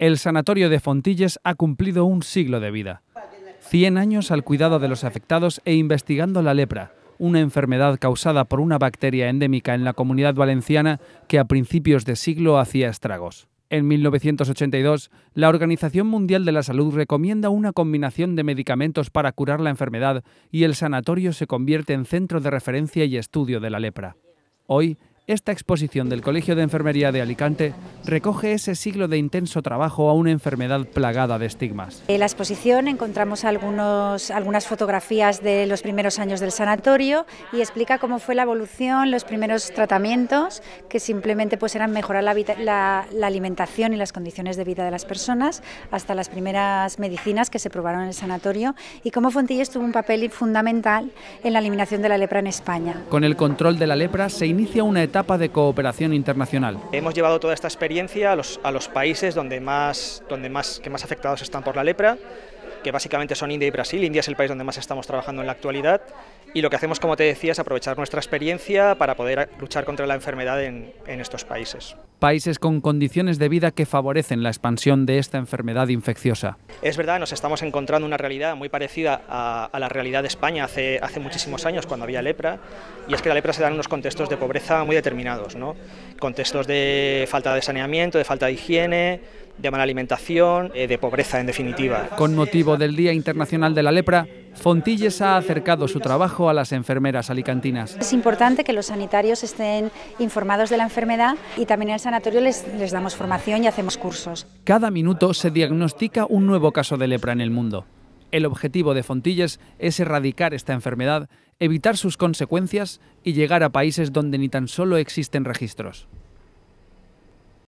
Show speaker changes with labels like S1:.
S1: El sanatorio de Fontilles ha cumplido un siglo de vida. 100 años al cuidado de los afectados e investigando la lepra, una enfermedad causada por una bacteria endémica en la comunidad valenciana que a principios de siglo hacía estragos. En 1982, la Organización Mundial de la Salud recomienda una combinación de medicamentos para curar la enfermedad y el sanatorio se convierte en centro de referencia y estudio de la lepra. Hoy, esta exposición del Colegio de Enfermería de Alicante recoge ese siglo de intenso trabajo a una enfermedad plagada de estigmas.
S2: En la exposición encontramos algunas fotografías de los primeros años del sanatorio y explica cómo fue la evolución, los primeros tratamientos, que simplemente pues eran mejorar la, alimentación y las condiciones de vida de las personas, hasta las primeras medicinas que se probaron en el sanatorio y cómo Fontillas tuvo un papel fundamental en la eliminación de la lepra en España.
S1: Con el control de la lepra se inicia una etapa etapa de cooperación internacional. Hemos llevado toda esta experiencia a
S3: los, países donde más, donde más, que más afectados están por la lepra, que básicamente son India y Brasil. India es el país donde más estamos trabajando en la actualidad y lo que hacemos, como te decía, es aprovechar nuestra experiencia para poder luchar contra la enfermedad en estos países
S1: países con condiciones de vida que favorecen la expansión de esta enfermedad infecciosa.
S3: Es verdad, nos estamos encontrando una realidad muy parecida a, la realidad de España hace, hace, muchísimos años cuando había lepra, y es que la lepra se da en unos contextos de pobreza muy determinados, ¿no? contextos de falta de saneamiento, de falta de higiene,
S1: de mala alimentación, eh, de pobreza en definitiva. Con motivo del Día Internacional de la Lepra, Fontilles ha acercado su trabajo a las enfermeras alicantinas. Es
S2: importante que los sanitarios estén informados de la enfermedad y también en el sanatorio les, damos formación y hacemos cursos.
S1: Cada minuto se diagnostica un nuevo caso de lepra en el mundo. El objetivo de Fontilles es erradicar esta enfermedad, evitar sus consecuencias y llegar a países donde ni tan solo existen registros.